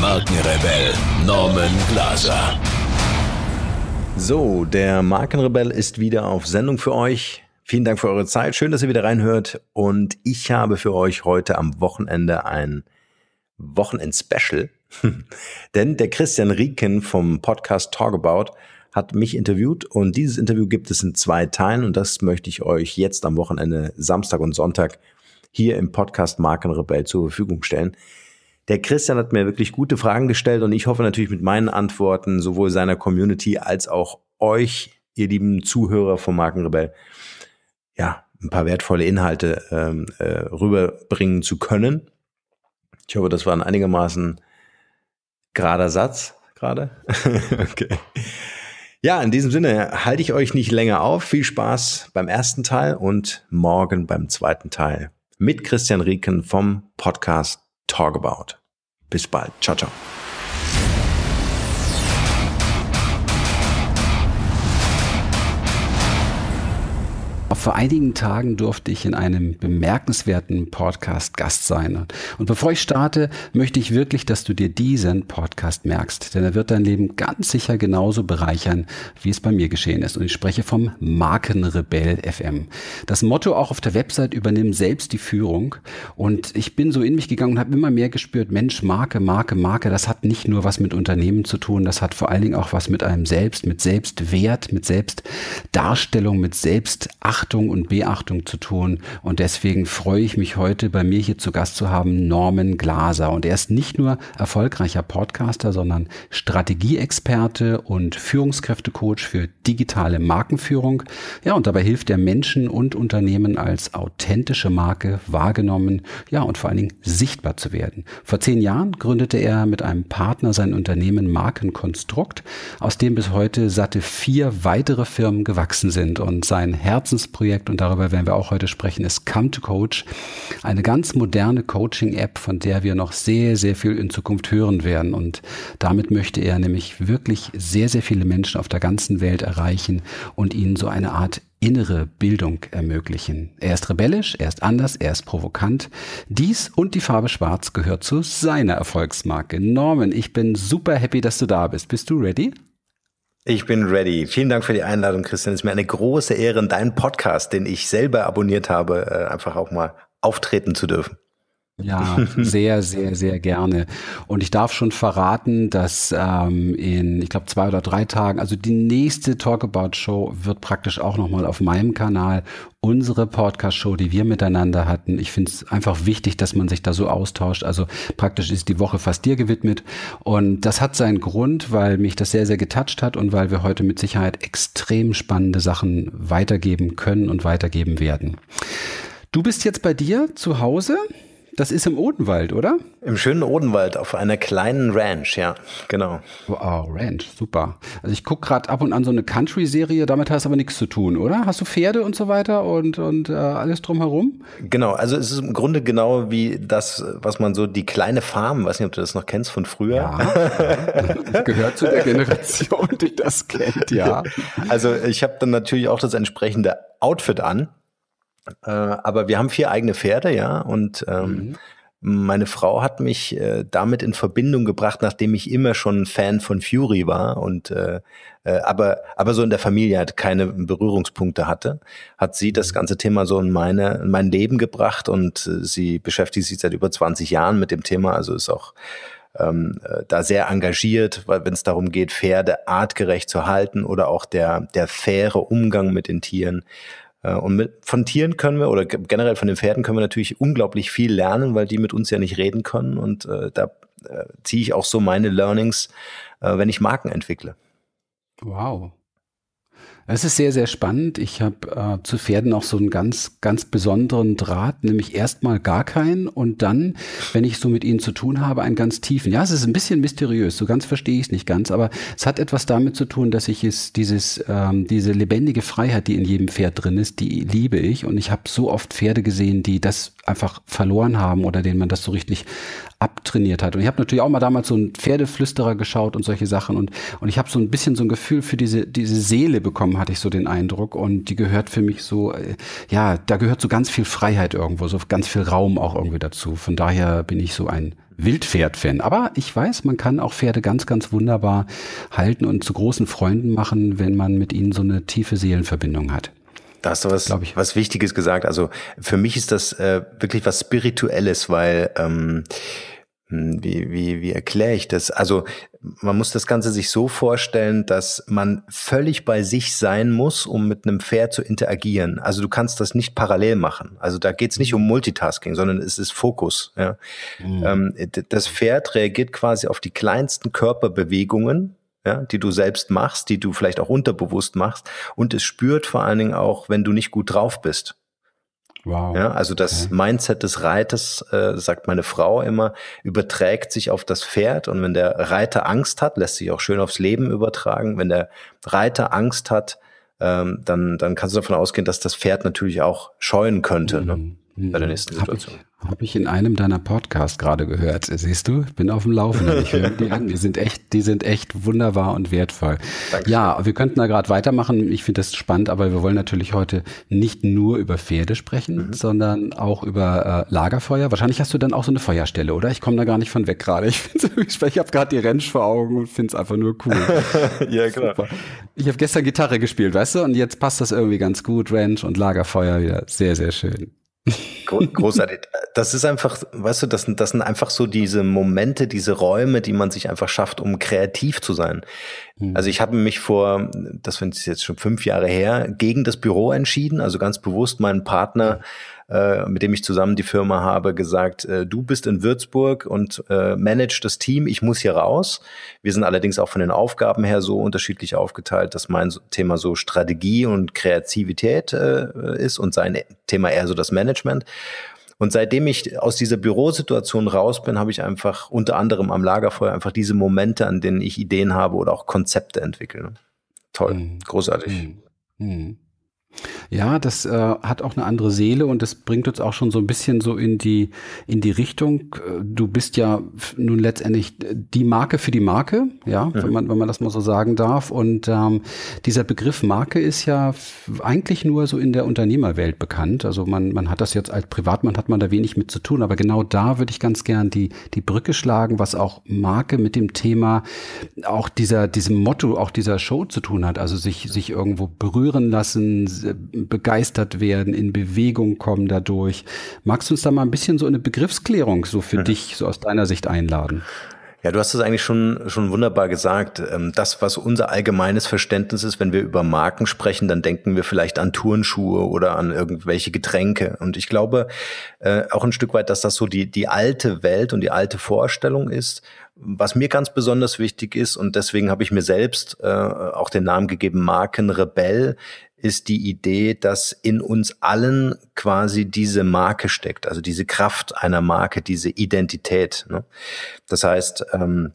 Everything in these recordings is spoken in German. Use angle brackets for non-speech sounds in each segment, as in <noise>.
Markenrebell Norman Glaser. So, der Markenrebell ist wieder auf Sendung für euch. Vielen Dank für eure Zeit. Schön, dass ihr wieder reinhört. Und ich habe für euch heute am Wochenende ein Wochenend-Special. <laughs> Denn der Christian Rieken vom Podcast Talk About hat mich interviewt und dieses Interview gibt es in zwei Teilen und das möchte ich euch jetzt am Wochenende Samstag und Sonntag hier im Podcast Markenrebell zur Verfügung stellen. Der Christian hat mir wirklich gute Fragen gestellt und ich hoffe natürlich mit meinen Antworten sowohl seiner Community als auch euch, ihr lieben Zuhörer vom Markenrebell, ja, ein paar wertvolle Inhalte ähm, äh, rüberbringen zu können. Ich hoffe, das war ein einigermaßen gerader Satz gerade. <laughs> okay. Ja, in diesem Sinne halte ich euch nicht länger auf. Viel Spaß beim ersten Teil und morgen beim zweiten Teil mit Christian Rieken vom Podcast talk about. Bis bald. Ciao, ciao. vor einigen Tagen durfte ich in einem bemerkenswerten Podcast Gast sein. Und bevor ich starte, möchte ich wirklich, dass du dir diesen Podcast merkst, denn er wird dein Leben ganz sicher genauso bereichern, wie es bei mir geschehen ist. Und ich spreche vom Markenrebell FM. Das Motto auch auf der Website übernimm selbst die Führung. Und ich bin so in mich gegangen und habe immer mehr gespürt, Mensch, Marke, Marke, Marke, das hat nicht nur was mit Unternehmen zu tun, das hat vor allen Dingen auch was mit einem selbst, mit Selbstwert, mit Selbstdarstellung, mit Selbstachtung Achtung und Beachtung zu tun. Und deswegen freue ich mich heute bei mir hier zu Gast zu haben, Norman Glaser. Und er ist nicht nur erfolgreicher Podcaster, sondern Strategieexperte und Führungskräftecoach für digitale Markenführung. Ja, und dabei hilft er Menschen und Unternehmen als authentische Marke wahrgenommen, ja, und vor allen Dingen sichtbar zu werden. Vor zehn Jahren gründete er mit einem Partner sein Unternehmen Markenkonstrukt, aus dem bis heute satte vier weitere Firmen gewachsen sind und sein Herzensprojekt Projekt und darüber werden wir auch heute sprechen, ist Come to Coach, eine ganz moderne Coaching-App, von der wir noch sehr, sehr viel in Zukunft hören werden. Und damit möchte er nämlich wirklich sehr, sehr viele Menschen auf der ganzen Welt erreichen und ihnen so eine Art innere Bildung ermöglichen. Er ist rebellisch, er ist anders, er ist provokant. Dies und die Farbe Schwarz gehört zu seiner Erfolgsmarke. Norman, ich bin super happy, dass du da bist. Bist du ready? Ich bin ready. Vielen Dank für die Einladung, Christian. Es ist mir eine große Ehre, in deinen Podcast, den ich selber abonniert habe, äh, einfach auch mal auftreten zu dürfen. Ja, sehr, sehr, sehr gerne. Und ich darf schon verraten, dass ähm, in, ich glaube, zwei oder drei Tagen, also die nächste Talkabout-Show wird praktisch auch nochmal auf meinem Kanal unsere Podcast-Show, die wir miteinander hatten. Ich finde es einfach wichtig, dass man sich da so austauscht. Also praktisch ist die Woche fast dir gewidmet. Und das hat seinen Grund, weil mich das sehr, sehr getatscht hat und weil wir heute mit Sicherheit extrem spannende Sachen weitergeben können und weitergeben werden. Du bist jetzt bei dir zu Hause. Das ist im Odenwald, oder? Im schönen Odenwald, auf einer kleinen Ranch, ja, genau. Wow, Ranch, super. Also ich gucke gerade ab und an so eine Country-Serie, damit hast du aber nichts zu tun, oder? Hast du Pferde und so weiter und, und äh, alles drumherum? Genau, also es ist im Grunde genau wie das, was man so die kleine Farm, weiß nicht, ob du das noch kennst von früher. Ja, gehört zu der Generation, die das kennt, ja. Also ich habe dann natürlich auch das entsprechende Outfit an äh, aber wir haben vier eigene Pferde, ja, und ähm, mhm. meine Frau hat mich äh, damit in Verbindung gebracht, nachdem ich immer schon Fan von Fury war und äh, äh aber aber so in der Familie halt keine Berührungspunkte hatte, hat sie das mhm. ganze Thema so in meine in mein Leben gebracht und äh, sie beschäftigt sich seit über 20 Jahren mit dem Thema, also ist auch ähm, da sehr engagiert, wenn es darum geht, Pferde artgerecht zu halten oder auch der, der faire Umgang mit den Tieren. Äh, und mit, von Tieren können wir oder generell von den Pferden können wir natürlich unglaublich viel lernen, weil die mit uns ja nicht reden können. Und äh, da äh, ziehe ich auch so meine Learnings, äh, wenn ich Marken entwickle. Wow. Es ist sehr, sehr spannend. Ich habe äh, zu Pferden auch so einen ganz, ganz besonderen Draht, nämlich erstmal gar keinen und dann, wenn ich so mit ihnen zu tun habe, einen ganz tiefen. Ja, es ist ein bisschen mysteriös, so ganz verstehe ich es nicht ganz, aber es hat etwas damit zu tun, dass ich es, dieses, ähm, diese lebendige Freiheit, die in jedem Pferd drin ist, die liebe ich und ich habe so oft Pferde gesehen, die das einfach verloren haben oder denen man das so richtig abtrainiert hat. Und ich habe natürlich auch mal damals so einen Pferdeflüsterer geschaut und solche Sachen und, und ich habe so ein bisschen so ein Gefühl für diese, diese Seele bekommen, hatte ich so den Eindruck. Und die gehört für mich so, äh, ja, da gehört so ganz viel Freiheit irgendwo, so ganz viel Raum auch irgendwie dazu. Von daher bin ich so ein Wildpferd-Fan. Aber ich weiß, man kann auch Pferde ganz, ganz wunderbar halten und zu großen Freunden machen, wenn man mit ihnen so eine tiefe Seelenverbindung hat. Da hast du was, ich. was Wichtiges gesagt. Also für mich ist das äh, wirklich was Spirituelles, weil ähm, hm, wie, wie, wie erkläre ich das? Also man muss das Ganze sich so vorstellen, dass man völlig bei sich sein muss, um mit einem Pferd zu interagieren. Also du kannst das nicht parallel machen. Also da geht es nicht um Multitasking, sondern es ist Fokus. Ja? Mhm. Ähm, das Pferd reagiert quasi auf die kleinsten Körperbewegungen ja, die du selbst machst, die du vielleicht auch unterbewusst machst. Und es spürt vor allen Dingen auch, wenn du nicht gut drauf bist. Wow. Ja, also das okay. Mindset des Reiters, äh, sagt meine Frau immer, überträgt sich auf das Pferd. Und wenn der Reiter Angst hat, lässt sich auch schön aufs Leben übertragen. Wenn der Reiter Angst hat, ähm, dann, dann kannst du davon ausgehen, dass das Pferd natürlich auch scheuen könnte. Ne? Mhm. Ne? Hm, bei der nächsten Situation. Habe ich, hab ich in einem deiner Podcasts gerade gehört. Siehst du, bin auf dem Laufenden. Ich die an. Die sind echt, die sind echt wunderbar und wertvoll. Dankeschön. Ja, wir könnten da gerade weitermachen. Ich finde das spannend, aber wir wollen natürlich heute nicht nur über Pferde sprechen, mhm. sondern auch über äh, Lagerfeuer. Wahrscheinlich hast du dann auch so eine Feuerstelle, oder? Ich komme da gar nicht von weg gerade. Ich, <laughs> ich habe gerade die Ranch vor Augen und finde es einfach nur cool. <laughs> ja, klar. Super. Ich habe gestern Gitarre gespielt, weißt du? Und jetzt passt das irgendwie ganz gut. Ranch und Lagerfeuer wieder. Sehr, sehr schön. Großartig. Das ist einfach, weißt du, das, sind das sind einfach so diese Momente, diese Räume, die man sich einfach schafft, um kreativ zu sein. Mhm. Also ich habe mich vor, das finde ich jetzt schon fünf Jahre her, gegen das Büro entschieden, also ganz bewusst meinen Partner. Mhm äh, mit dem ich zusammen die Firma habe, gesagt, äh, du bist in Würzburg und äh, managst das Team, ich muss hier raus. Wir sind allerdings auch von den Aufgaben her so unterschiedlich aufgeteilt, dass mein Thema so Strategie und Kreativität äh, ist und sein Thema eher so das Management. Und seitdem ich aus dieser Bürosituation raus bin, habe ich einfach unter anderem am Lagerfeuer einfach diese Momente, an denen ich Ideen habe oder auch Konzepte entwickle. Toll, mhm. großartig. Mhm. Mhm. Ja, das äh, hat auch eine andere Seele und das bringt uns auch schon so ein bisschen so in die, in die Richtung. Äh, du bist ja nun letztendlich äh, die Marke für die Marke, ja, ja. wenn man, wenn man das mal so sagen darf. Und ähm, dieser Begriff Marke ist ja eigentlich nur so in der Unternehmerwelt bekannt. Also man, man hat das jetzt als Privatmann hat man da wenig mit zu tun, aber genau da würde ich ganz gern die, die Brücke schlagen, was auch Marke mit dem Thema auch dieser, diesem Motto, auch dieser Show zu tun hat. Also sich, sich irgendwo berühren lassen, begeistert werden, in Bewegung kommen dadurch. Magst du uns da mal ein bisschen so eine Begriffsklärung so für mhm. dich, so aus deiner Sicht einladen? Ja, du hast es eigentlich schon, schon wunderbar gesagt. Ähm, das, was unser allgemeines Verständnis ist, wenn wir über Marken sprechen, dann denken wir vielleicht an Turnschuhe oder an irgendwelche Getränke. Und ich glaube äh, auch ein Stück weit, dass das so die, die alte Welt und die alte Vorstellung ist. Was mir ganz besonders wichtig ist, und deswegen habe ich mir selbst äh, auch den Namen gegeben, Markenrebell, ist die Idee, dass in uns allen quasi diese Marke steckt, also diese Kraft einer Marke, diese Identität. Ne? Das heißt, ähm,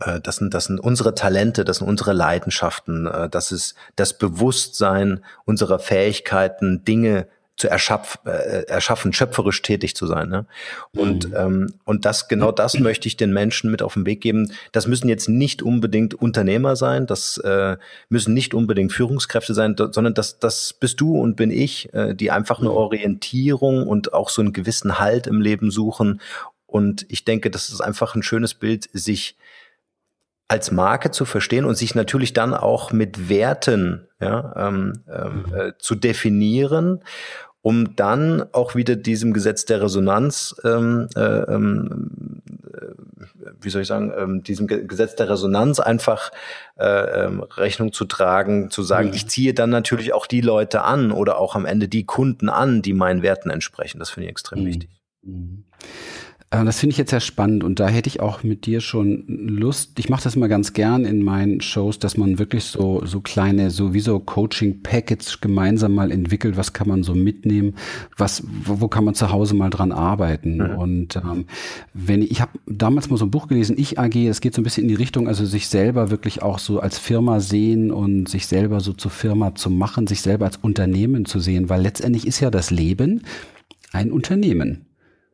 äh, das sind, das sind unsere Talente, das sind unsere Leidenschaften, äh, das ist das Bewusstsein unserer Fähigkeiten, Dinge zu erschaff, äh, erschaffen, schöpferisch tätig zu sein. Ne? Und, mhm. ähm, und das, genau das möchte ich den Menschen mit auf den Weg geben. Das müssen jetzt nicht unbedingt Unternehmer sein, das äh, müssen nicht unbedingt Führungskräfte sein, sondern das, das bist du und bin ich, äh, die einfach eine mhm. Orientierung und auch so einen gewissen Halt im Leben suchen. Und ich denke, das ist einfach ein schönes Bild, sich als Marke zu verstehen und sich natürlich dann auch mit Werten ja, ähm, ähm mhm. äh, zu definieren um dann auch wieder diesem Gesetz der Resonanz, ähm, äh, ähm, äh, wie soll ich sagen, ähm, diesem Ge Gesetz der Resonanz einfach äh, ähm, Rechnung zu tragen, zu sagen, mhm. ich ziehe dann natürlich auch die Leute an oder auch am Ende die Kunden an, die meinen Werten entsprechen. Das finde ich extrem mhm. wichtig. Mhm. Äh, das finde ich jetzt sehr spannend und da hätte ich auch mit dir schon Lust. Ich mache das mal ganz gern in meinen Shows, dass man wirklich so so kleine sowieso Coaching Packets gemeinsam mal entwickelt. Was kann man so mitnehmen? Was wo, wo kann man zu Hause mal dran arbeiten? Mhm. Und ähm, wenn ich, ich habe damals mal so ein Buch gelesen, ich AG. Es geht so ein bisschen in die Richtung, also sich selber wirklich auch so als Firma sehen und sich selber so zur Firma zu machen, sich selber als Unternehmen zu sehen, weil letztendlich ist ja das Leben ein Unternehmen.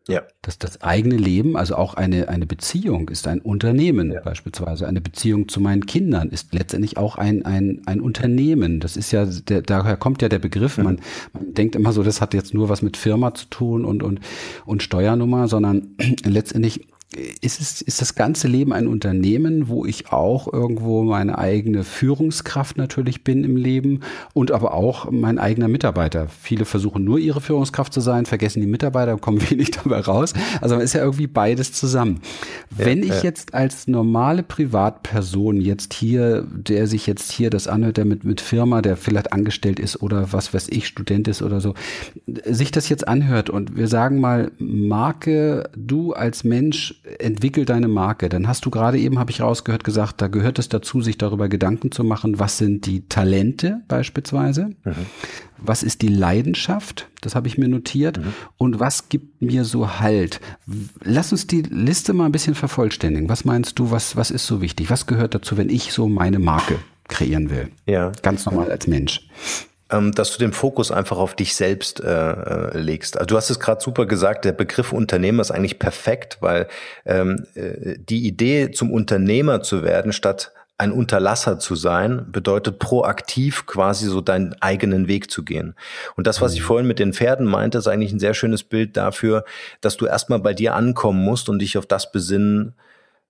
Ja. Dass das eigene Leben, also auch eine, eine Beziehung, ist ein Unternehmen ja. beispielsweise. Eine Beziehung zu meinen Kindern ist letztendlich auch ein, ein, ein Unternehmen. Das ist ja, der, daher kommt ja der Begriff. Man, man denkt immer so, das hat jetzt nur was mit Firma zu tun und, und, und Steuernummer, sondern <clears throat> letztendlich ist, es, ist das ganze Leben ein Unternehmen, wo ich auch irgendwo meine eigene Führungskraft natürlich bin im Leben und aber auch mein eigener Mitarbeiter. Viele versuchen nur ihre Führungskraft zu sein, vergessen die Mitarbeiter kommen <laughs> wenig dabei raus. Also man ist ja irgendwie beides zusammen. Ja, Wenn ich ja. jetzt als normale Privatperson jetzt hier, der sich jetzt hier das anhört, der mit, mit Firma, der vielleicht angestellt ist oder was weiß ich, Student ist oder so, sich das jetzt anhört und wir sagen mal, Marke, du als Mensch entwickel deine Marke. Dann hast du gerade eben, habe ich rausgehört, gesagt, da gehört es dazu, sich darüber Gedanken zu machen, was sind die Talente beispielsweise, mhm. was ist die Leidenschaft, das habe ich mir notiert, mhm. und was gibt mir so Halt. Lass uns die Liste mal ein bisschen vervollständigen. Was meinst du, was, was ist so wichtig? Was gehört dazu, wenn ich so meine Marke kreieren will? Ja. Ganz normal als Mensch. Ähm, dass du den Fokus einfach auf dich selbst äh, äh, legst. Also du hast es gerade super gesagt, der Begriff Unternehmer ist eigentlich perfekt, weil ähm, äh, die Idee, zum Unternehmer zu werden, statt ein Unterlasser zu sein, bedeutet proaktiv quasi so deinen eigenen Weg zu gehen. Und das, was ich mhm. vorhin mit den Pferden meinte, ist eigentlich ein sehr schönes Bild dafür, dass du erstmal bei dir ankommen musst und dich auf das besinnen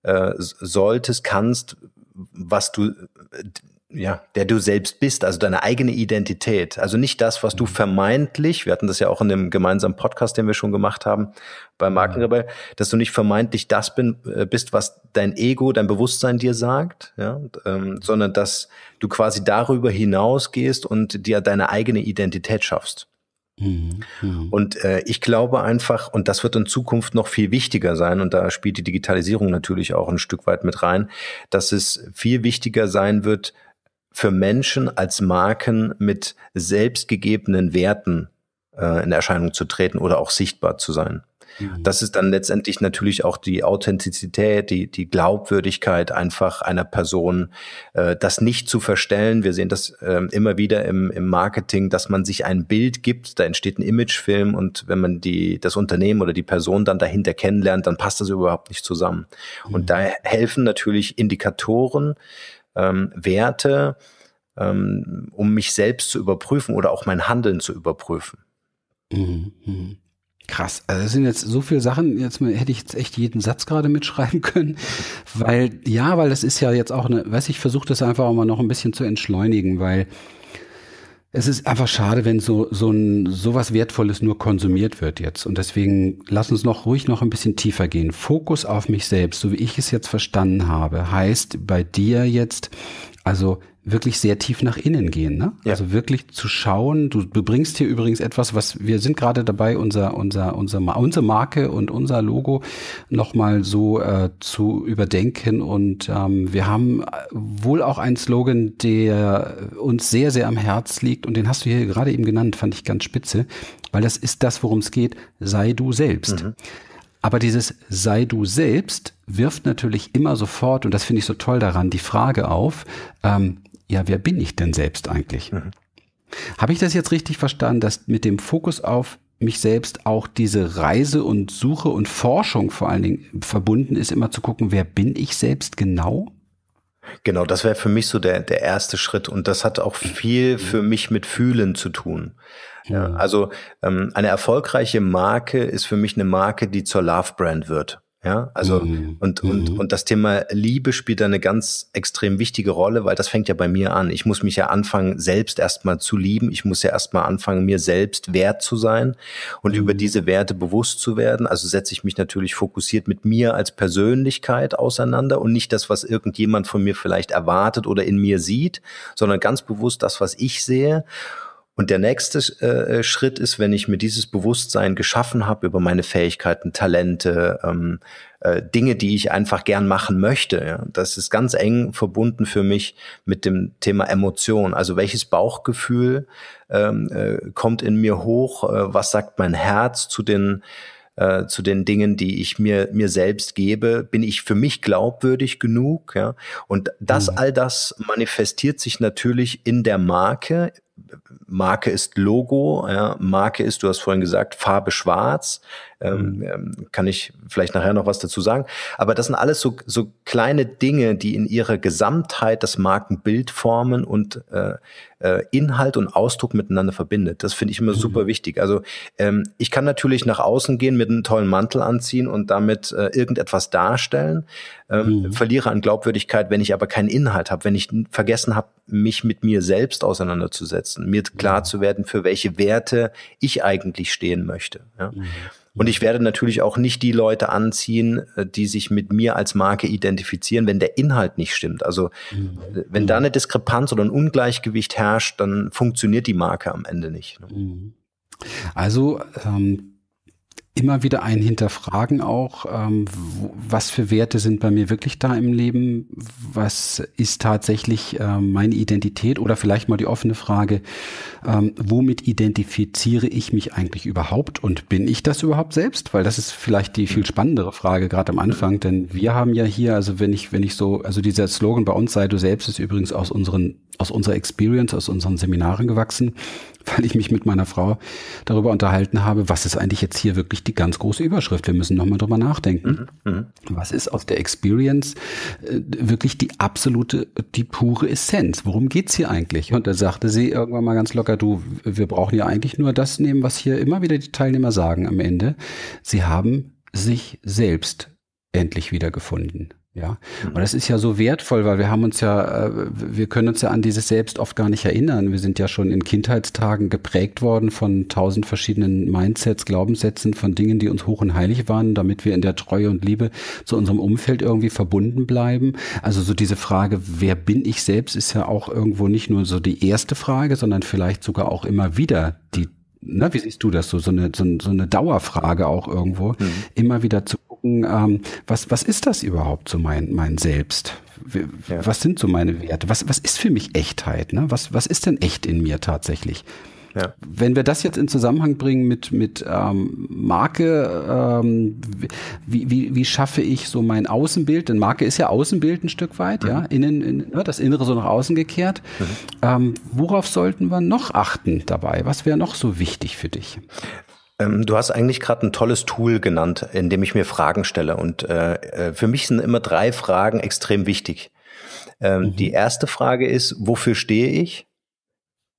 äh, solltest, kannst, was du Äh, ja, der du selbst bist, also deine eigene Identität. Also nicht das, was du mhm. vermeintlich, wir hatten das ja auch in dem gemeinsamen Podcast, den wir schon gemacht haben, bei mhm. Markenrebell, dass du nicht vermeintlich das bin, äh, bist, was dein Ego, dein Bewusstsein dir sagt, ja, ähm, sondern dass du quasi darüber hinausgehst und dir deine eigene Identität schaffst. Mhm. Und äh, ich glaube einfach, und das wird in Zukunft noch viel wichtiger sein, und da spielt die Digitalisierung natürlich auch ein Stück weit mit rein, dass es viel wichtiger sein wird, für Menschen als Marken mit selbstgegebenen Werten äh, in Erscheinung zu treten oder auch sichtbar zu sein. Mhm. Das ist dann letztendlich natürlich auch die Authentizität, die, die Glaubwürdigkeit einfach einer Person, äh, das nicht zu verstellen. Wir sehen das äh, immer wieder im, im Marketing, dass man sich ein Bild gibt, da entsteht ein Imagefilm und wenn man die, das Unternehmen oder die Person dann dahinter kennenlernt, dann passt das überhaupt nicht zusammen. Mhm. Und da helfen natürlich Indikatoren, ähm, Werte, ähm, um mich selbst zu überprüfen oder auch mein Handeln zu überprüfen. Mhm. mhm. Krass, also das sind jetzt so viele Sachen, jetzt hätte ich jetzt echt jeden Satz gerade mitschreiben <laughs> können, weil ja, weil das ist ja jetzt auch eine, weiß ich, versuche das einfach auch mal noch ein bisschen zu entschleunigen, weil es ist einfach schade, wenn so, so ein, sowas Wertvolles nur konsumiert wird jetzt. Und deswegen lass uns noch ruhig noch ein bisschen tiefer gehen. Fokus auf mich selbst, so wie ich es jetzt verstanden habe, heißt bei dir jetzt, also wirklich sehr tief nach innen gehen. Ne? Ja. Also wirklich zu schauen, du bringst hier übrigens etwas, was wir sind gerade dabei, unser, unser, unser, unsere Marke und unser Logo nochmal so äh, zu überdenken. Und ähm, wir haben äh, wohl auch einen Slogan, der uns sehr, sehr am Herz liegt. Und den hast du hier gerade eben genannt, fand ich ganz spitze, weil das ist das, worum es geht. Sei du selbst. Mhm. Aber dieses sei du selbst wirft natürlich immer sofort, und das finde ich so toll daran, die Frage auf, ähm, ja, wer bin ich denn selbst eigentlich? Mhm. Habe ich das jetzt richtig verstanden, dass mit dem Fokus auf mich selbst auch diese Reise und Suche und Forschung vor allen Dingen verbunden ist, immer zu gucken, wer bin ich selbst genau? Genau, das wäre für mich so der, der erste Schritt und das hat auch viel mhm. für mich mit Fühlen zu tun. Ja. Also ähm, eine erfolgreiche Marke ist für mich eine Marke, die zur Love Brand wird. Ja, also mhm. und, und, mhm. und das Thema Liebe spielt da eine ganz extrem wichtige Rolle, weil das fängt ja bei mir an. Ich muss mich ja anfangen, selbst erstmal zu lieben. Ich muss ja erstmal anfangen, mir selbst wert zu sein und mhm. über diese Werte bewusst zu werden. Also setze ich mich natürlich fokussiert mit mir als Persönlichkeit auseinander und nicht das, was irgendjemand von mir vielleicht erwartet oder in mir sieht, sondern ganz bewusst das, was ich sehe. Und der nächste äh, Schritt ist, wenn ich mir dieses Bewusstsein geschaffen habe über meine Fähigkeiten, Talente, ähm, äh, Dinge, die ich einfach gern machen möchte. Ja. Das ist ganz eng verbunden für mich mit dem Thema Emotion. Also welches Bauchgefühl ähm, äh, kommt in mir hoch? Äh, was sagt mein Herz zu den äh, zu den Dingen, die ich mir mir selbst gebe, bin ich für mich glaubwürdig genug, ja? Und das mhm. all das manifestiert sich natürlich in der Marke, Marke ist Logo, ja, Marke ist, du hast vorhin gesagt, Farbe schwarz, ähm, mhm. ähm, Kann ich vielleicht nachher noch was dazu sagen. Aber das sind alles so, so kleine Dinge, die in ihrer Gesamtheit das Markenbild formen und äh, äh Inhalt und Ausdruck miteinander verbindet. Das finde ich immer mhm. super wichtig. Also ähm, ich kann natürlich nach außen gehen, mit einem tollen Mantel anziehen und damit äh, irgendetwas darstellen, ähm, mhm. verliere an Glaubwürdigkeit, wenn ich aber keinen Inhalt habe, wenn ich vergessen habe, mich mit mir selbst auseinanderzusetzen, mir klar mhm. zu werden, für welche Werte ich eigentlich stehen möchte. Ja? Mhm. Und ich werde natürlich auch nicht die Leute anziehen, äh, die sich mit mir als Marke identifizieren, wenn der Inhalt nicht stimmt. Also mhm. Äh, wenn da eine Diskrepanz oder ein Ungleichgewicht herrscht, dann funktioniert die Marke am Ende nicht. Ne? Mhm. Also ähm, immer wieder ein Hinterfragen auch, ähm, was für Werte sind bei mir wirklich da im Leben, was ist tatsächlich äh, meine Identität oder vielleicht mal die offene Frage, ähm, womit identifiziere ich mich eigentlich überhaupt und bin ich das überhaupt selbst? Weil das ist vielleicht die viel spannendere Frage gerade am Anfang, denn wir haben ja hier, also wenn ich, wenn ich so, also dieser Slogan bei uns sei du selbst ist übrigens aus unseren, aus unserer Experience, aus unseren Seminaren gewachsen, <laughs> weil ich mich mit meiner Frau darüber unterhalten habe, was ist eigentlich jetzt hier wirklich die ganz große Überschrift. Wir müssen nochmal drüber nachdenken. Mhm, mhm. Was ist aus der Experience äh, wirklich die absolute, die pure Essenz? Worum geht's hier eigentlich? Und da sagte sie irgendwann mal ganz locker, du, wir brauchen ja eigentlich nur das nehmen, was hier immer wieder die Teilnehmer sagen am Ende. Sie haben sich selbst endlich wiedergefunden. Ja, mhm. und das ist ja so wertvoll, weil wir haben uns ja, äh, wir können uns ja an dieses Selbst oft gar nicht erinnern. Wir sind ja schon in Kindheitstagen geprägt worden von tausend verschiedenen Mindsets, Glaubenssätzen, von Dingen, die uns hoch und heilig waren, damit wir in der Treue und Liebe zu unserem Umfeld irgendwie verbunden bleiben. Also so diese Frage, wer bin ich selbst, ist ja auch irgendwo nicht nur so die erste Frage, sondern vielleicht sogar auch immer wieder die na, wie siehst du das so? So eine, so, eine Dauerfrage auch irgendwo, mhm. immer wieder zu gucken, ähm, was, was ist das überhaupt so mein, mein Selbst? Ja. Was sind so meine Werte? Was, was ist für mich Echtheit? Ne? Was, was ist denn echt in mir tatsächlich? Ja. Wenn wir das jetzt in Zusammenhang bringen mit, mit ähm, Marke, ähm, wie, wie, wie schaffe ich so mein Außenbild? Denn Marke ist ja Außenbild ein Stück weit, mhm. ja, innen, in, ja, ne? das Innere so nach außen gekehrt. Mhm. Ähm, worauf sollten wir noch achten dabei? Was wäre noch so wichtig für dich? Ähm, du hast eigentlich gerade ein tolles Tool genannt, in dem ich mir Fragen stelle. Und äh, äh, für mich sind immer drei Fragen extrem wichtig. Ähm, mhm. Die erste Frage ist, wofür stehe ich?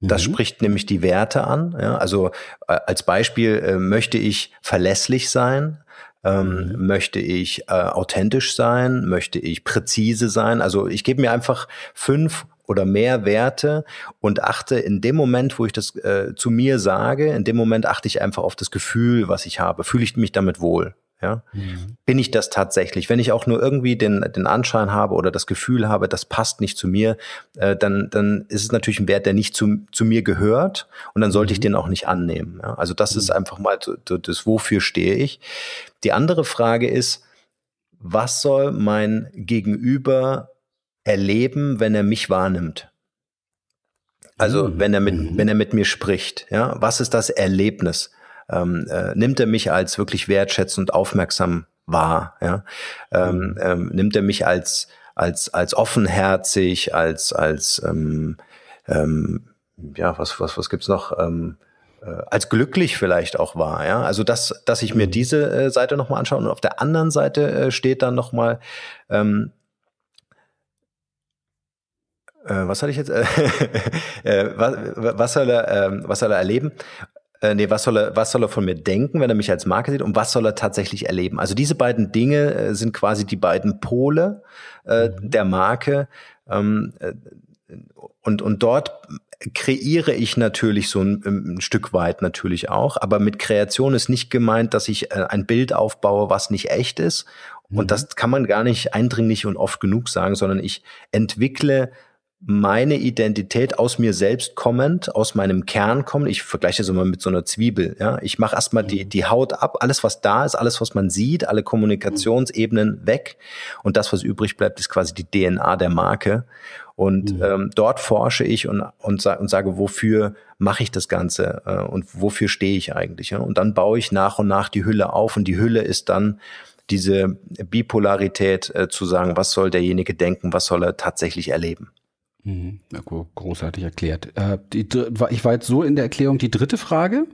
Das mhm. spricht nämlich die Werte an. Ja? Also äh, als Beispiel äh, möchte ich verlässlich sein, ähm, mhm. Möchte ich äh, authentisch sein? Möchte ich präzise sein? Also ich gebe mir einfach fünf oder mehr Werte und achte in dem Moment, wo ich das äh, zu mir sage, in dem Moment achte ich einfach auf das Gefühl, was ich habe. Fühle ich mich damit wohl? Ja? Mhm. Bin ich das tatsächlich? Wenn ich auch nur irgendwie den, den Anschein habe oder das Gefühl habe, das passt nicht zu mir, äh, dann, dann ist es natürlich ein Wert, der nicht zu, zu mir gehört und dann sollte mhm. ich den auch nicht annehmen. Ja? Also das mhm. ist einfach mal das, wofür stehe ich. Die andere Frage ist, was soll mein Gegenüber erleben, wenn er mich wahrnimmt. Also mhm. wenn er mit, mhm. wenn er mit mir spricht, ja, was ist das Erlebnis? Ähm, äh, nimmt er mich als wirklich wertschätzend aufmerksam wahr? Ja? Ähm, mhm. ähm, nimmt er mich als als als offenherzig, als als ähm, ähm, ja was was was gibt's noch? Ähm, äh, als glücklich vielleicht auch wahr, ja. Also dass dass ich mir mhm. diese äh, Seite nochmal anschaue und auf der anderen Seite äh, steht dann nochmal, ähm, äh, was hatte ich jetzt? <laughs> Äh, äh, was, was, soll er, ähm, was soll er erleben? nee, was soll, er, was soll er von mir denken, wenn er mich als Marke sieht und was soll er tatsächlich erleben? Also diese beiden Dinge sind quasi die beiden Pole mhm. der Marke. Ähm, und, und dort kreiere ich natürlich so ein, ähm, ein, Stück weit natürlich auch, aber mit Kreation ist nicht gemeint, dass ich ein Bild aufbaue, was nicht echt ist. Und mhm. das kann man gar nicht eindringlich und oft genug sagen, sondern ich entwickle meine Identität aus mir selbst kommend, aus meinem Kern kommend. Ich vergleiche das immer mit so einer Zwiebel. Ja? Ich mache erstmal die, mhm. die Haut ab, alles, was da ist, alles, was man sieht, alle Kommunikationsebenen weg. Und das, was übrig bleibt, ist quasi die DNA der Marke. Und mhm. ähm, dort forsche ich und, und, sa und sage, wofür mache ich das Ganze äh, und wofür stehe ich eigentlich. Ja? Und dann baue ich nach und nach die Hülle auf. Und die Hülle ist dann diese Bipolarität äh, zu sagen, was soll derjenige denken, was soll er tatsächlich erleben. Mhm. Großartig erklärt. Äh, die, ich war jetzt so in der Erklärung die dritte Frage.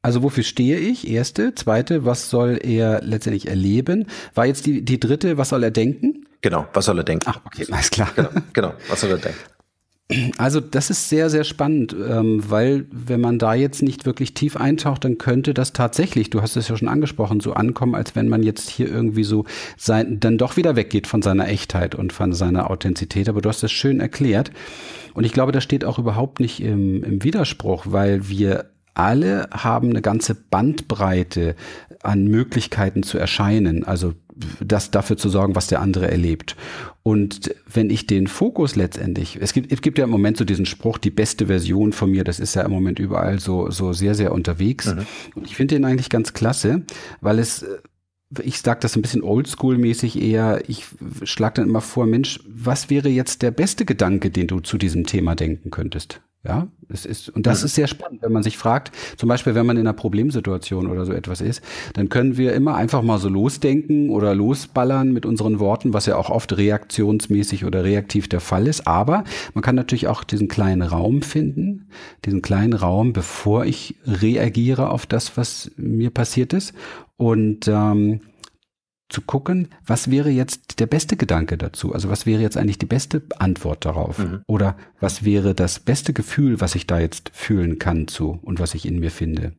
Also wofür stehe ich? Erste. Zweite, was soll er letztendlich erleben? War jetzt die, die dritte, was soll er denken? Genau, was soll er denken? Ach, okay, alles klar. Genau, genau was soll er denken? Also das ist sehr, sehr spannend, ähm, weil wenn man da jetzt nicht wirklich tief eintaucht, dann könnte das tatsächlich, du hast es ja schon angesprochen, so ankommen, als wenn man jetzt hier irgendwie so sein, dann doch wieder weggeht von seiner Echtheit und von seiner Authentizität. Aber du hast das schön erklärt. Und ich glaube, das steht auch überhaupt nicht im, im Widerspruch, weil wir alle haben eine ganze Bandbreite an Möglichkeiten zu erscheinen. Also das dafür zu sorgen, was der andere erlebt. Und wenn ich den Fokus letztendlich, es gibt, es gibt ja im Moment so diesen Spruch, die beste Version von mir, das ist ja im Moment überall so, so sehr, sehr unterwegs. Mhm. Und ich finde den eigentlich ganz klasse, weil es, ich sage das ein bisschen oldschool-mäßig eher, ich schlage dann immer vor, Mensch, was wäre jetzt der beste Gedanke, den du zu diesem Thema denken könntest? Ja, es ist, und das mhm. ist sehr spannend, wenn man sich fragt, zum Beispiel, wenn man in einer Problemsituation oder so etwas ist, dann können wir immer einfach mal so losdenken oder losballern mit unseren Worten, was ja auch oft reaktionsmäßig oder reaktiv der Fall ist. Aber man kann natürlich auch diesen kleinen Raum finden, diesen kleinen Raum, bevor ich reagiere auf das, was mir passiert ist. Und ähm, zu gucken, was wäre jetzt der beste Gedanke dazu? Also was wäre jetzt eigentlich die beste Antwort darauf? Mhm. Oder was wäre das beste Gefühl, was ich da jetzt fühlen kann zu und was ich in mir finde?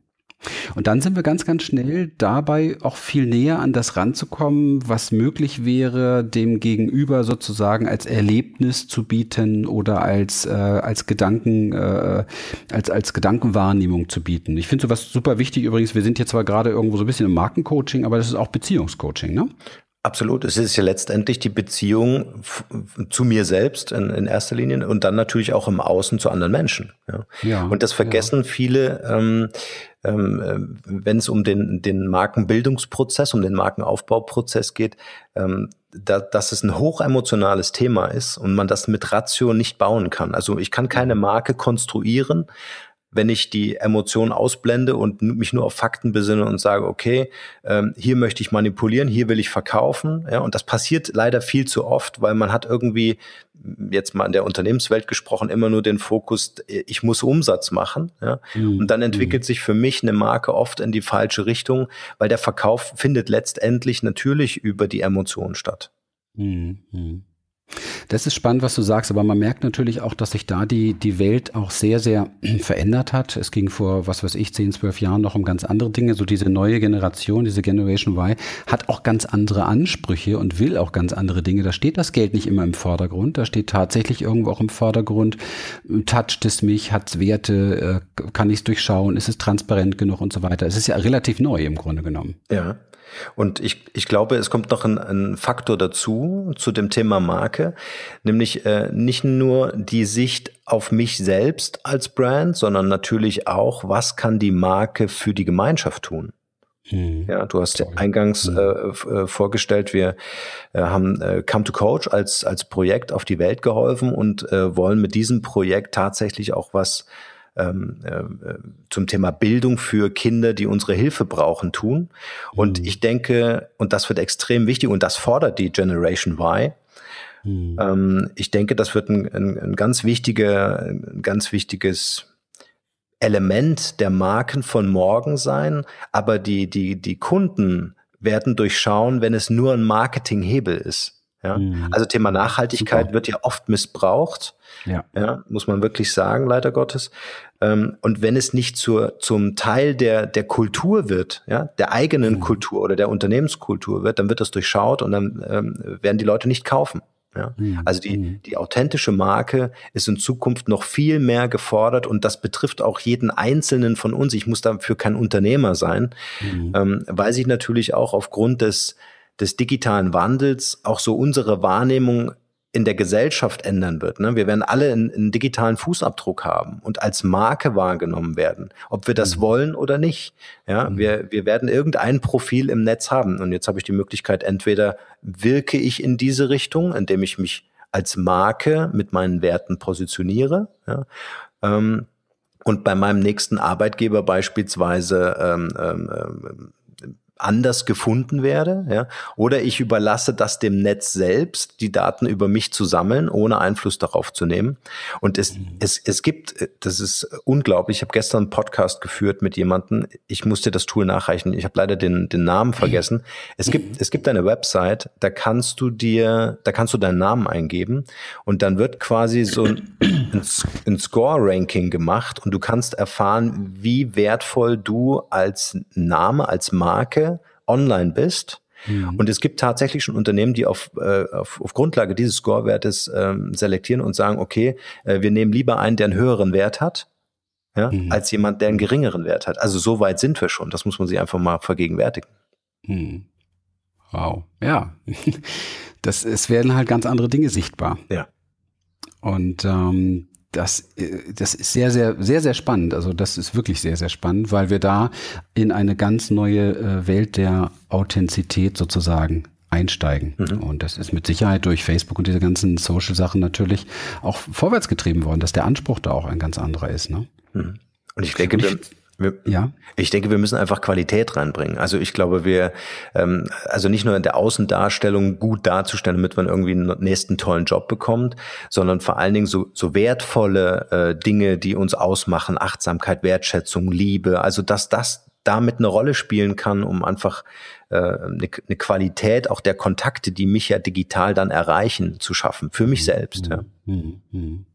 Und dann sind wir ganz, ganz schnell dabei, auch viel näher an das ranzukommen, was möglich wäre, dem Gegenüber sozusagen als Erlebnis zu bieten oder als, äh, als Gedanken, äh, als, als Gedankenwahrnehmung zu bieten. Ich finde sowas super wichtig übrigens. Wir sind jetzt zwar gerade irgendwo so ein bisschen im Markencoaching, aber das ist auch Beziehungscoaching, ne? Absolut. Es ist ja letztendlich die Beziehung zu mir selbst in, in, erster Linie und dann natürlich auch im Außen zu anderen Menschen. Ja. ja und das vergessen ja. viele. Ähm, ähm, äh, wenn es um den, den Markenbildungsprozess, um den Markenaufbauprozess geht, ähm, da, dass es ein hochemotionales Thema ist und man das mit Ratio nicht bauen kann. Also ich kann keine Marke konstruieren, wenn ich die Emotionen ausblende und mich nur auf Fakten besinne und sage, okay, ähm, hier möchte ich manipulieren, hier will ich verkaufen. Ja, und das passiert leider viel zu oft, weil man hat irgendwie, jetzt mal in der Unternehmenswelt gesprochen, immer nur den Fokus, äh, ich muss Umsatz machen. Ja? Mhm. Und dann entwickelt mhm. sich für mich eine Marke oft in die falsche Richtung, weil der Verkauf findet letztendlich natürlich über die Emotionen statt. Mhm. mhm. Das ist spannend, was du sagst, aber man merkt natürlich auch, dass sich da die, die Welt auch sehr, sehr <clears throat> verändert hat. Es ging vor, was weiß ich, 10, 12 Jahren noch um ganz andere Dinge. So diese neue Generation, diese Generation Y, hat auch ganz andere Ansprüche und will auch ganz andere Dinge. Da steht das Geld nicht immer im Vordergrund. Da steht tatsächlich irgendwo auch im Vordergrund, toucht es mich, hat es Werte, äh, kann ich es durchschauen, ist es transparent genug und so weiter. Es ist ja relativ neu im Grunde genommen. Ja. Und ich, ich glaube, es kommt noch ein, ein Faktor dazu, zu dem Thema Marke, nämlich äh, nicht nur die Sicht auf mich selbst als Brand, sondern natürlich auch, was kann die Marke für die Gemeinschaft tun? Mhm. Ja, du hast ja eingangs mhm. äh, äh, vorgestellt, wir äh, haben äh, Come to Coach als, als Projekt auf die Welt geholfen und äh, wollen mit diesem Projekt tatsächlich auch was ähm, äh, zum Thema Bildung für Kinder, die unsere Hilfe brauchen, tun. Und mhm. ich denke, und das wird extrem wichtig und das fordert die Generation Y. Mhm. Ähm, ich denke, das wird ein, ein, ein ganz wichtiger, ein ganz wichtiges Element der Marken von morgen sein, aber die, die, die Kunden werden durchschauen, wenn es nur ein Marketinghebel ist. Ja? Mhm. Also Thema Nachhaltigkeit Super. wird ja oft missbraucht, ja. ja. muss man wirklich sagen, leider Gottes. Ähm, und wenn es nicht zur, zum Teil der, der Kultur wird, ja, der eigenen mhm. Kultur oder der Unternehmenskultur wird, dann wird das durchschaut und dann ähm, werden die Leute nicht kaufen. Ja? Mhm. Also die, mhm. die authentische Marke ist in Zukunft noch viel mehr gefordert und das betrifft auch jeden Einzelnen von uns. Ich muss dafür kein Unternehmer sein, mhm. ähm, weil sich natürlich auch aufgrund des, des digitalen Wandels auch so unsere Wahrnehmung in der Gesellschaft ändern wird. Ne? Wir werden alle einen, einen, digitalen Fußabdruck haben und als Marke wahrgenommen werden, ob wir das mhm. wollen oder nicht. Ja, mhm. wir, wir werden irgendein Profil im Netz haben. Und jetzt habe ich die Möglichkeit, entweder wirke ich in diese Richtung, indem ich mich als Marke mit meinen Werten positioniere. Ja? Ähm, und bei meinem nächsten Arbeitgeber beispielsweise ähm, ähm, ähm anders gefunden werde, ja, oder ich überlasse das dem Netz selbst, die Daten über mich zu sammeln, ohne Einfluss darauf zu nehmen. Und es, mhm. es, es gibt, äh, das ist unglaublich, ich habe gestern einen Podcast geführt mit jemandem, ich musste das Tool nachreichen, ich habe leider den, den Namen mhm. vergessen. Mhm. Es gibt, mhm. es gibt eine Website, da kannst du dir, da kannst du deinen Namen eingeben und dann wird quasi so ein ein, ein Score-Ranking gemacht und du kannst erfahren, wie wertvoll du als Name, als Marke online bist. Mhm. Und es gibt tatsächlich schon Unternehmen, die auf, äh, auf, auf Grundlage dieses Score-Wertes äh, selektieren und sagen, okay, äh, wir nehmen lieber einen, der einen höheren Wert hat, ja, mhm. als jemand, der einen geringeren Wert hat. Also so weit sind wir schon. Das muss man sich einfach mal vergegenwärtigen. Mhm. Wow. Ja. <laughs> Das, es werden halt ganz andere Dinge sichtbar. Ja. Und ähm, das, äh, das ist sehr, sehr, sehr, sehr spannend. Also das ist wirklich sehr, sehr spannend, weil wir da in eine ganz neue äh, Welt der Authentizität sozusagen einsteigen. Mhm. Und das ist mit Sicherheit durch Facebook und diese ganzen Social-Sachen natürlich auch vorwärts getrieben worden, dass der Anspruch da auch ein ganz anderer ist. Ne? Mhm. Und ich denke, und ich, wir, ja. Ich denke, wir müssen einfach Qualität reinbringen. Also ich glaube, wir, ähm, also nicht nur in der Außendarstellung gut darzustellen, damit man irgendwie einen nächsten tollen Job bekommt, sondern vor allen Dingen so, so wertvolle äh, Dinge, die uns ausmachen, Achtsamkeit, Wertschätzung, Liebe, also dass das damit eine Rolle spielen kann, um einfach äh, eine, eine Qualität auch der Kontakte, die mich ja digital dann erreichen, zu schaffen, für mich mhm. selbst. Mhm. Ja. Mhm. mhm.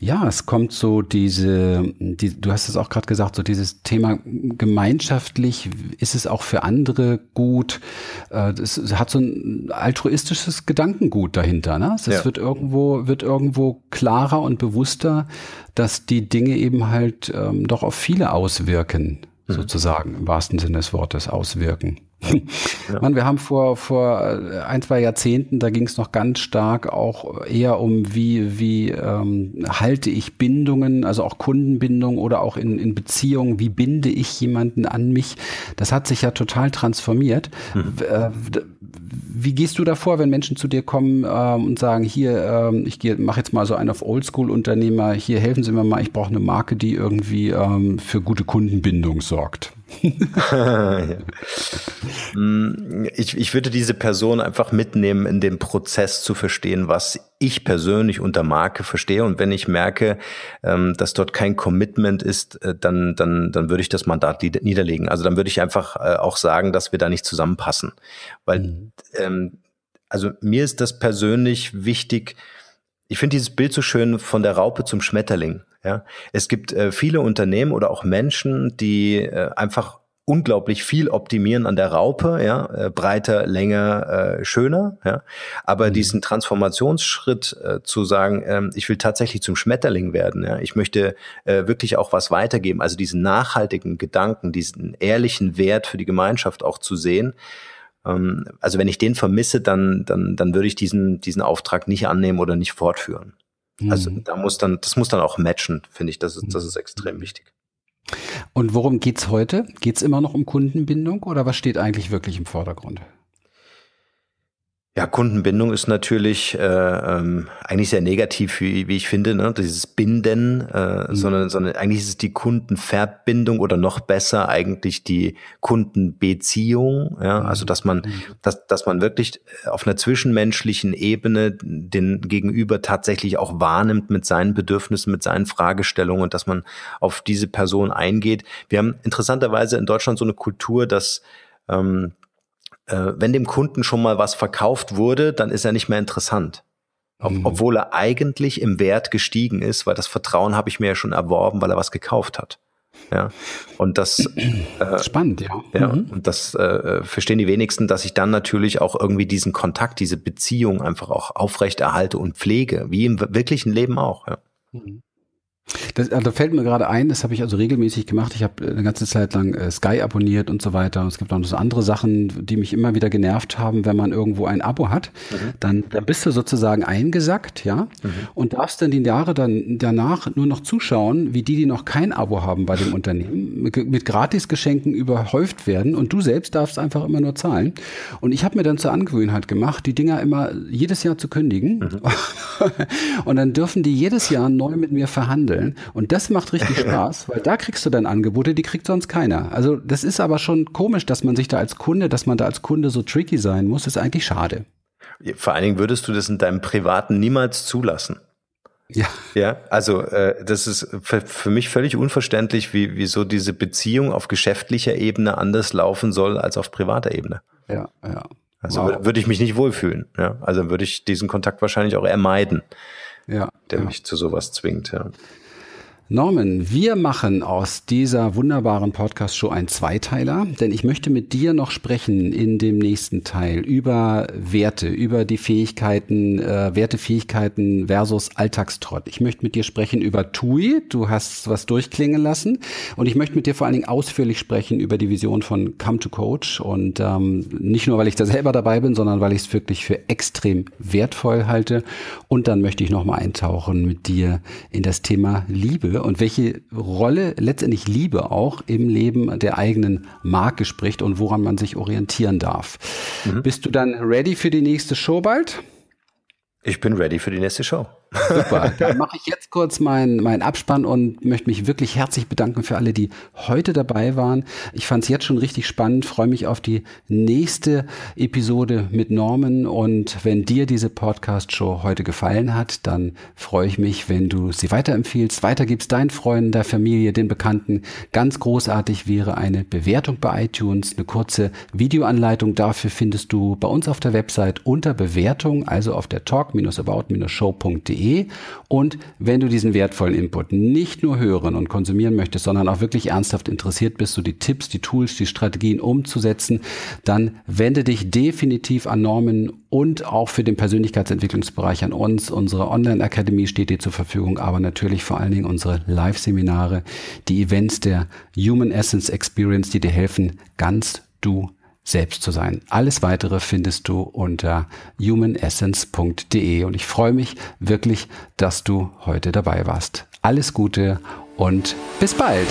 Ja, es kommt so diese, die, du hast es auch gerade gesagt, so dieses Thema gemeinschaftlich, ist es auch für andere gut? Es äh, hat so ein altruistisches Gedankengut dahinter. Ne? Es ja. wird irgendwo, wird irgendwo klarer und bewusster, dass die Dinge eben halt ähm, doch auf viele auswirken, mhm. sozusagen, im wahrsten Sinne des Wortes auswirken. Ja. Man, wir haben vor, vor äh, ein, zwei Jahrzehnten, da ging es noch ganz stark auch eher um, wie, wie ähm, halte ich Bindungen, also auch Kundenbindung oder auch in, in Beziehungen, wie binde ich jemanden an mich. Das hat sich ja total transformiert. Mhm. Äh, wie gehst du davor, wenn Menschen zu dir kommen ähm, und sagen, hier, ähm, ich mache jetzt mal so einen auf Oldschool-Unternehmer, hier helfen Sie mir mal, ich brauche eine Marke, die irgendwie ähm, für gute Kundenbindung sorgt? <laughs> ja. ich, ich würde diese Person einfach mitnehmen, in dem Prozess zu verstehen, was ich persönlich unter Marke verstehe. Und wenn ich merke, ähm, dass dort kein Commitment ist, äh, dann, dann, dann würde ich das Mandat niederlegen. Also dann würde ich einfach äh, auch sagen, dass wir da nicht zusammenpassen. Weil, mhm. ähm, also mir ist das persönlich wichtig, ich finde dieses Bild so schön von der Raupe zum Schmetterling. Ja? Es gibt äh, viele Unternehmen oder auch Menschen, die äh, einfach unglaublich viel optimieren an der Raupe, ja, äh, breiter, länger, äh, schöner, ja. Aber mhm. diesen Transformationsschritt äh, zu sagen, ähm, ich will tatsächlich zum Schmetterling werden, ja, ich möchte äh, wirklich auch was weitergeben, also diesen nachhaltigen Gedanken, diesen ehrlichen Wert für die Gemeinschaft auch zu sehen. Ähm, also wenn ich den vermisse, dann, dann, dann würde ich diesen, diesen Auftrag nicht annehmen oder nicht fortführen. Also mhm. da muss dann, das muss dann auch matchen, finde ich. Das ist, das ist extrem mhm. wichtig. Und worum geht es heute? Geht es immer noch um Kundenbindung oder was steht eigentlich wirklich im Vordergrund? Ja, Kundenbindung ist natürlich äh, ähm, eigentlich sehr negativ, wie, wie ich finde, ne? dieses Binden, äh, mhm. sondern, sondern eigentlich ist es die Kundenverbindung oder noch besser eigentlich die Kundenbeziehung. Ja? Mhm. Also dass man, mhm. dass, dass man wirklich äh, auf einer zwischenmenschlichen Ebene den Gegenüber tatsächlich auch wahrnimmt mit seinen Bedürfnissen, mit seinen Fragestellungen und dass man auf diese Person eingeht. Wir haben interessanterweise in Deutschland so eine Kultur, dass ähm, äh, wenn dem Kunden schon mal was verkauft wurde, dann ist er nicht mehr interessant. Ob, mhm. Obwohl er eigentlich im Wert gestiegen ist, weil das Vertrauen habe ich mir ja schon erworben, weil er was gekauft hat. Ja. Und das äh, spannend, ja. ja mhm. Und das äh, verstehen die wenigsten, dass ich dann natürlich auch irgendwie diesen Kontakt, diese Beziehung einfach auch aufrechterhalte und pflege, wie im wirklichen Leben auch. Ja. Mhm. Das, also da fällt mir gerade ein, das habe ich also regelmäßig gemacht. Ich habe äh, eine ganze Zeit lang äh, Sky abonniert und so weiter. Und es gibt auch noch so andere Sachen, die mich immer wieder genervt haben, wenn man irgendwo ein Abo hat. Mhm. Dann, dann bist du sozusagen eingesackt, ja, mhm. und darfst dann die Jahre dann danach nur noch zuschauen, wie die, die noch kein Abo haben bei dem Unternehmen, mit, mit Gratisgeschenken überhäuft werden und du selbst darfst einfach immer nur zahlen. Und ich habe mir dann zur Angewohnheit gemacht, die Dinger immer jedes Jahr zu kündigen. Mhm. <laughs> und dann dürfen die jedes Jahr neu mit mir verhandeln. Handelsmodellen. Und das macht richtig <laughs> Spaß, weil da kriegst du dann Angebote, die kriegt sonst keiner. Also das ist aber schon komisch, dass man sich da als Kunde, dass man da als Kunde so tricky sein muss, ist eigentlich schade. Vor allen Dingen würdest du das in deinem Privaten niemals zulassen. Ja. Ja, also äh, das ist für, für mich völlig unverständlich, wie, wieso diese Beziehung auf geschäftlicher Ebene anders laufen soll als auf privater Ebene. Ja, ja. Also wow. würde ich mich nicht wohlfühlen. Ja? Also würde ich diesen Kontakt wahrscheinlich auch ermeiden ja, der ja. mich zu sowas zwingt. Ja. Norman, wir machen aus dieser wunderbaren Podcast-Show einen Zweiteiler, denn ich möchte mit dir noch sprechen in dem nächsten Teil über Werte, über die Fähigkeiten, äh, Wertefähigkeiten versus Alltagstrott. Ich möchte mit dir sprechen über TUI, du hast was durchklingen lassen und ich möchte mit dir vor allen Dingen ausführlich sprechen über die Vision von Come to Coach und ähm, nicht nur, weil ich da selber dabei bin, sondern weil ich es wirklich für extrem wertvoll halte und dann möchte ich nochmal eintauchen mit dir in das Thema Liebe Gefühle und welche Rolle letztendlich Liebe auch im Leben der eigenen Marke spricht und woran man sich orientieren darf. Mhm. Bist du dann ready für die nächste Show bald? Ich bin ready für die nächste Show. Super. <laughs> Dann mache ich jetzt kurz meinen mein Abspann und möchte mich wirklich herzlich bedanken für alle, die heute dabei waren. Ich fand es jetzt schon richtig spannend, freue mich auf die nächste Episode mit Norman. Und wenn dir diese Podcast-Show heute gefallen hat, dann freue ich mich, wenn du sie weiterempfiehlst, weitergibst deinen Freunden, der Familie, den Bekannten. Ganz großartig wäre eine Bewertung bei iTunes. Eine kurze Videoanleitung dafür findest du bei uns auf der Website unter Bewertung, also auf der talk-about-show.de www.ernstlichsein.de. Und wenn du diesen wertvollen Input nicht nur hören und konsumieren möchtest, sondern auch wirklich ernsthaft interessiert bist, so die Tipps, die Tools, die Strategien umzusetzen, dann wende dich definitiv an Normen und auch für den Persönlichkeitsentwicklungsbereich an uns. Unsere Online-Akademie steht dir zur Verfügung, aber natürlich vor allen Dingen unsere Live-Seminare, die Events der Human Essence Experience, die dir helfen, ganz du selbst zu sein. Alles weitere findest du unter humanessence.de und ich freue mich wirklich, dass du heute dabei warst. Alles Gute und bis bald.